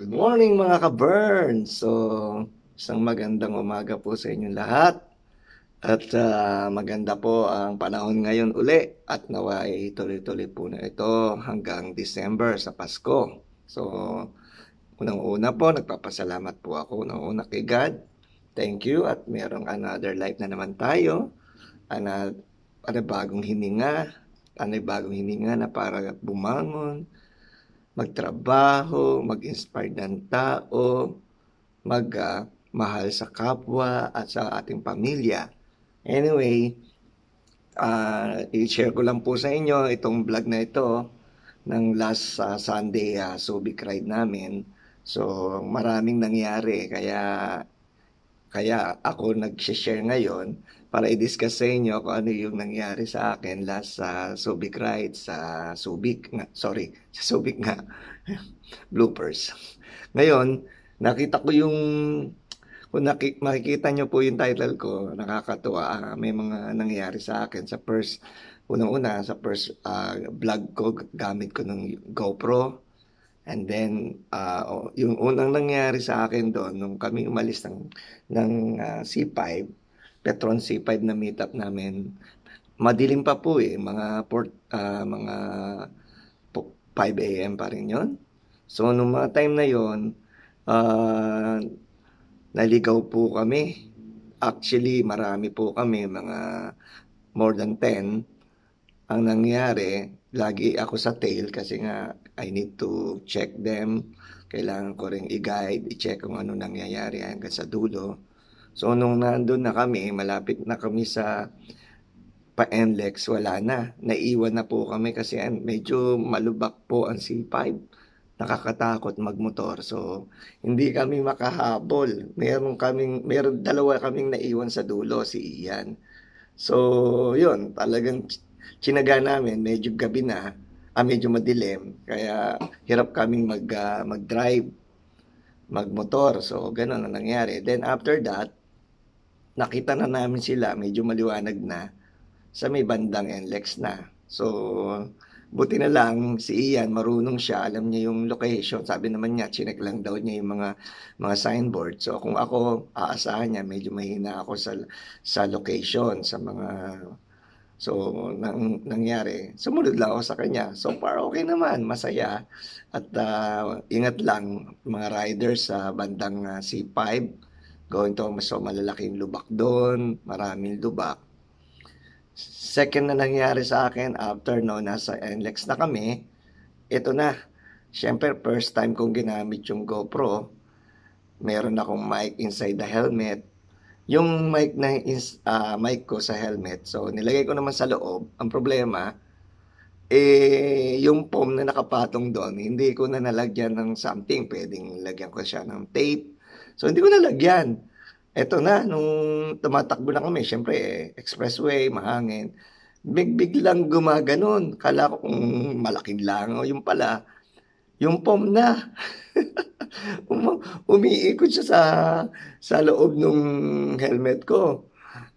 Good morning mga ka-burn! So, isang magandang umaga po sa inyong lahat. At uh, maganda po ang panahon ngayon uli at nawa ay tuloy-tuloy po na ito hanggang December sa Pasko. So, unang-una po, nagpapasalamat po ako unang-una kay God. Thank you at merong another life na naman tayo. Ano, ano bagong hininga, ano bagong hininga na para bumangon, magtrabaho, mag-inspire ng tao, magmahal ah, uh, sa kapwa at sa ating pamilya. Anyway, uh, i-share ko lang po sa inyo itong vlog na ito ng last uh, Sunday uh, Subic ride namin. So, maraming nangyari kaya kaya ako nag-share ngayon para i-discuss sa inyo kung ano yung nangyari sa akin last sa uh, Subic ride, sa Subic, nga, sorry, sa Subic nga, bloopers. Ngayon, nakita ko yung, kung naki, makikita nyo po yung title ko, nakakatuwa, uh, may mga nangyari sa akin sa first, unang-una, sa first uh, vlog ko, gamit ko ng GoPro, And then, uh, yung unang nangyari sa akin doon, nung kami umalis ng, ng uh, ah, C5, Petron C5 na meetup namin, madilim pa po eh, mga, port, uh, ah, mga 5 a.m. pa rin yon. So, nung mga time na yon, uh, naligaw po kami. Actually, marami po kami, mga more than 10. Ang nangyari, lagi ako sa tail kasi nga I need to check them. Kailangan ko rin i-guide, i-check kung ano nangyayari hanggang sa dulo. So, nung nandun na kami, malapit na kami sa pa-NLEX, wala na. Naiwan na po kami kasi medyo malubak po ang C5 nakakatakot magmotor. So, hindi kami makahabol. Meron kaming meron dalawa kaming naiwan sa dulo si Ian. So, 'yun, talagang chinaga namin medyo gabi na ah, medyo madilim. Kaya hirap kaming mag, uh, mag-drive, magmotor. So, ganun ang nangyari. Then, after that, nakita na namin sila, medyo maliwanag na, sa may bandang NLEX na. So, buti na lang, si Ian, marunong siya, alam niya yung location. Sabi naman niya, chinek lang daw niya yung mga, mga signboard. So, kung ako, aasahan niya, medyo mahina ako sa, sa location, sa mga So, nang, nangyari, sumunod lang ako sa kanya. So far, okay naman, masaya. At uh, ingat lang, mga riders sa uh, bandang uh, ah, C5, going to so malalaking lubak doon, maraming lubak. Second na nangyari sa akin, after no, nasa NLEX na kami, ito na. Siyempre, first time kong ginamit yung GoPro, meron akong mic inside the helmet, yung mic na is, uh, mic ko sa helmet, so nilagay ko naman sa loob. Ang problema, eh, yung foam na nakapatong doon, hindi ko na nalagyan ng something. Pwedeng lagyan ko siya ng tape. So, hindi ko nalagyan. Ito na, nung tumatakbo na kami, syempre, eh, expressway, mahangin. Big, big lang gumaganon. Kala ko kung malaking langaw yung pala yung pom na. um, umiikot siya sa, sa loob ng helmet ko.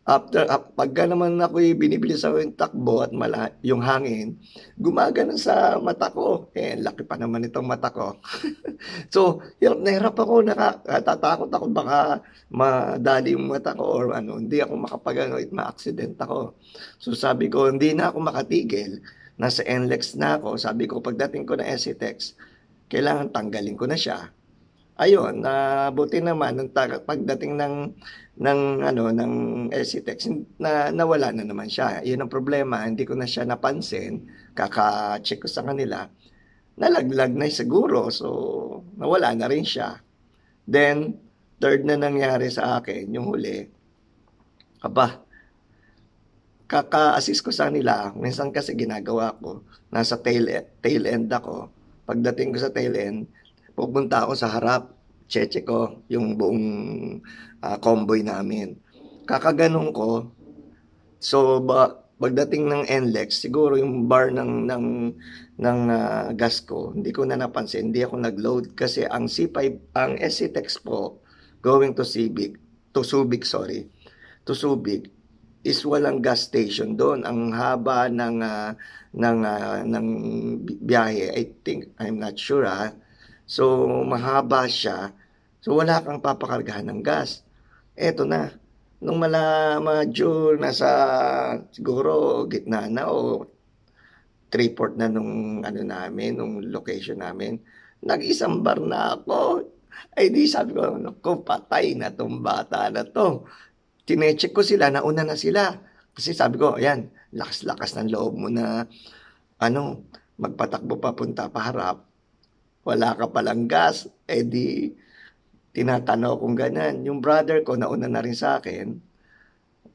After, ap, ah, pagka naman ako binibili sa yung takbo at mala, yung hangin, gumagana sa mata ko. Eh, laki pa naman itong mata ko. so, hirap na hirap ako. Nakatatakot ako baka madali yung mata ko or ano, hindi ako makapagano it ma-accident ako. So, sabi ko, hindi na ako makatigil. Nasa NLEX na ako. Sabi ko, pagdating ko na SETEX, kailangan tanggalin ko na siya. Ayun, na uh, buti naman nung pagdating ng ng ano ng Esitex na nawala na naman siya. 'Yun ang problema, hindi ko na siya napansin. Kaka-check ko sa kanila. Nalaglag na siguro, so nawala na rin siya. Then third na nangyari sa akin, yung huli. Aba, kaka-assist ko sa nila, minsan kasi ginagawa ko, nasa tail, tail end ako, Pagdating ko sa tail end, pupunta ako sa harap, cheche ko yung buong uh, convoy namin. Kakaganon ko, so ba, pagdating ng NLEX, siguro yung bar ng, ng, ng uh, gas ko, hindi ko na napansin, hindi ako nagload kasi ang C5, ang SCTEX po, going to Civic, to Subic, sorry, to Subic, is walang gas station doon. Ang haba ng uh, ng uh, ng biyahe, I think I'm not sure ha. Ah. So mahaba siya. So wala kang papakargahan ng gas. Eto na. Nung mala module sa siguro gitna na o three-port na nung ano namin, nung location namin, nag-isang bar na ako. Ay di sabi ko, ko patay na tong bata na to tinecheck ko sila, nauna na sila. Kasi sabi ko, ayan, lakas-lakas ng loob mo na, ano, magpatakbo papunta pa harap. Wala ka palang gas. edi, eh, tinatanong kung ganyan. Yung brother ko, nauna na rin sa akin,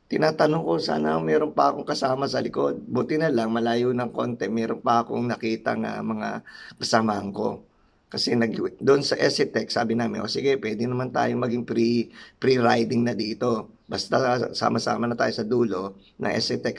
tinatanong ko, sana meron pa akong kasama sa likod. Buti na lang, malayo ng konti, meron pa akong nakita nga mga kasamahan ko. Kasi nag, doon sa Esitec, sabi namin, o sige, pwede naman tayo maging pre, pre-riding na dito. Basta sama-sama na tayo sa dulo ng Esitec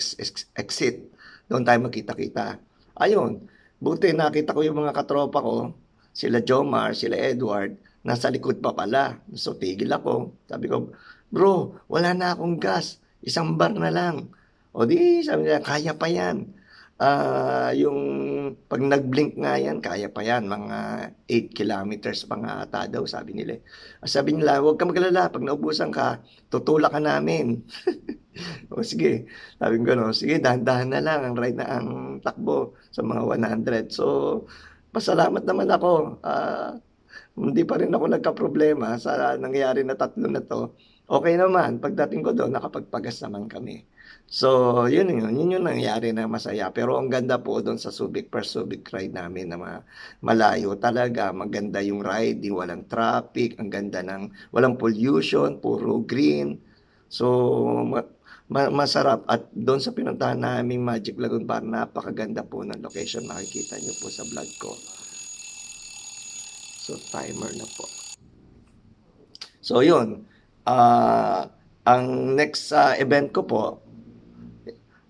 exit. Doon tayo magkita-kita. Ayun, buti nakita ko yung mga katropa ko, sila Jomar, sila Edward, nasa likod pa pala. So tigil ako. Sabi ko, bro, wala na akong gas. Isang bar na lang. O di, sabi niya, kaya pa yan. Ah, yung pag nag-blink nga yan, kaya pa yan, mga 8 kilometers pa nga ata daw, sabi nila. Eh. Ah, sabi nila, huwag ka maglala, pag naubusan ka, tutulak ka namin. o sige, sabi ko no, sige, dahan-dahan na lang ang ride na ang takbo sa mga 100. So, pasalamat naman ako. Ah, hindi pa rin ako nagka-problema sa nangyayari na tatlo na to. Okay naman, pagdating ko doon, nakapagpagas naman kami. So, yun yun. Yun yung nangyari na masaya. Pero ang ganda po doon sa Subic, first Subic ride namin na ma- malayo talaga. Maganda yung ride, di walang traffic, ang ganda ng walang pollution, puro green. So, ma- ma- masarap. At doon sa pinuntahan namin, Magic Lagoon Bar, napakaganda po ng location. Makikita nyo po sa vlog ko. So, timer na po. So, yun. Uh, ang next uh, event ko po,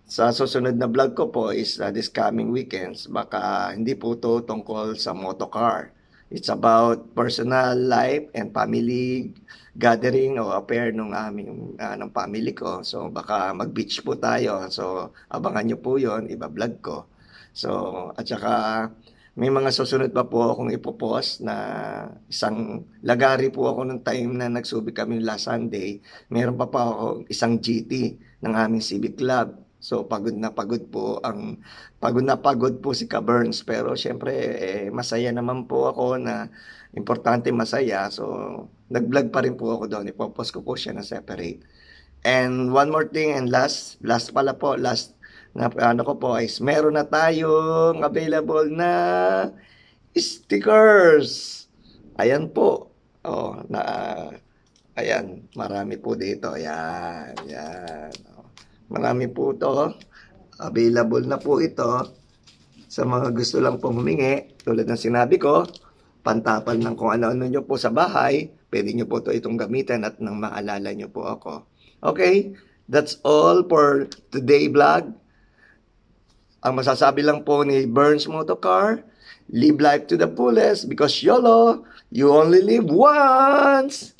sa susunod na vlog ko po is uh, this coming weekends, baka hindi po to tungkol sa motocar. It's about personal life and family gathering o affair ng aming uh, ng family ko. So baka mag-beach po tayo. So abangan niyo po 'yon, iba-vlog ko. So at saka may mga susunod pa po akong ipopost na isang lagari po ako ng time na nagsubi kami last Sunday. Meron pa po ako isang GT ng aming Civic Club So pagod na pagod po ang pagod na pagod po si Ka Burns pero syempre eh, masaya naman po ako na importante masaya. So nag-vlog pa rin po ako doon. Ipopost ko po siya na separate. And one more thing and last last pala po last na ano ko po is meron na tayong available na stickers. Ayan po. Oh, na ayan, marami po dito. Ayan, ayan. Marami po ito. Available na po ito sa mga gusto lang pong humingi. Tulad ng sinabi ko, pantapal ng kung ano-ano nyo po sa bahay, pwede nyo po to itong gamitin at nang maalala nyo po ako. Okay, that's all for today vlog. Ang masasabi lang po ni Burns Motocar, live life to the fullest because YOLO, you only live once!